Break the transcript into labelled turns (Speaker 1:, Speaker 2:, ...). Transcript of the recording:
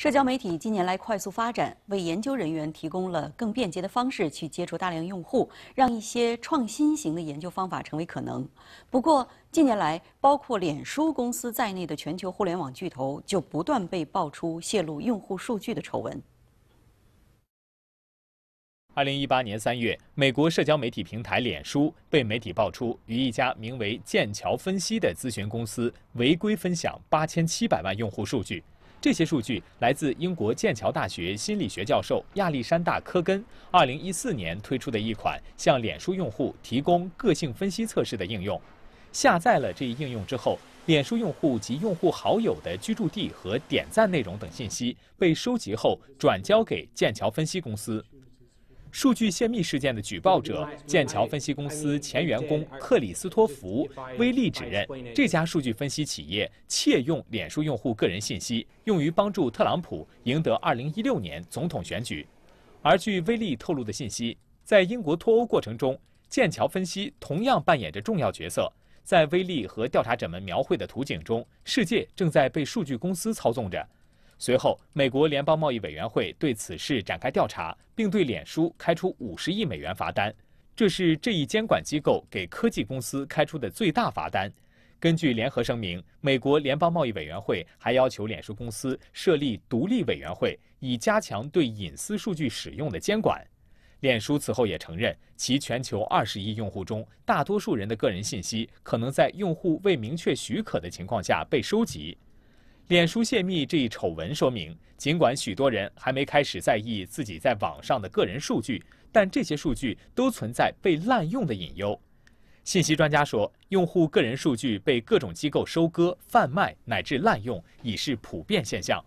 Speaker 1: 社交媒体近年来快速发展，为研究人员提供了更便捷的方式去接触大量用户，让一些创新型的研究方法成为可能。不过，近年来，包括脸书公司在内的全球互联网巨头就不断被爆出泄露用户数据的丑闻。
Speaker 2: 二零一八年三月，美国社交媒体平台脸书被媒体爆出与一家名为剑桥分析的咨询公司违规分享八千七百万用户数据。这些数据来自英国剑桥大学心理学教授亚历山大·科根2014年推出的一款向脸书用户提供个性分析测试的应用。下载了这一应用之后，脸书用户及用户好友的居住地和点赞内容等信息被收集后转交给剑桥分析公司。数据泄密事件的举报者、剑桥分析公司前员工克里斯托弗·威利指认，这家数据分析企业窃用脸书用户个人信息，用于帮助特朗普赢得2016年总统选举。而据威利透露的信息，在英国脱欧过程中，剑桥分析同样扮演着重要角色。在威利和调查者们描绘的图景中，世界正在被数据公司操纵着。随后，美国联邦贸易委员会对此事展开调查，并对脸书开出五十亿美元罚单，这是这一监管机构给科技公司开出的最大罚单。根据联合声明，美国联邦贸易委员会还要求脸书公司设立独立委员会，以加强对隐私数据使用的监管。脸书此后也承认，其全球二十亿用户中，大多数人的个人信息可能在用户未明确许可的情况下被收集。脸书泄密这一丑闻说明，尽管许多人还没开始在意自己在网上的个人数据，但这些数据都存在被滥用的隐忧。信息专家说，用户个人数据被各种机构收割、贩卖乃至滥用已是普遍现象。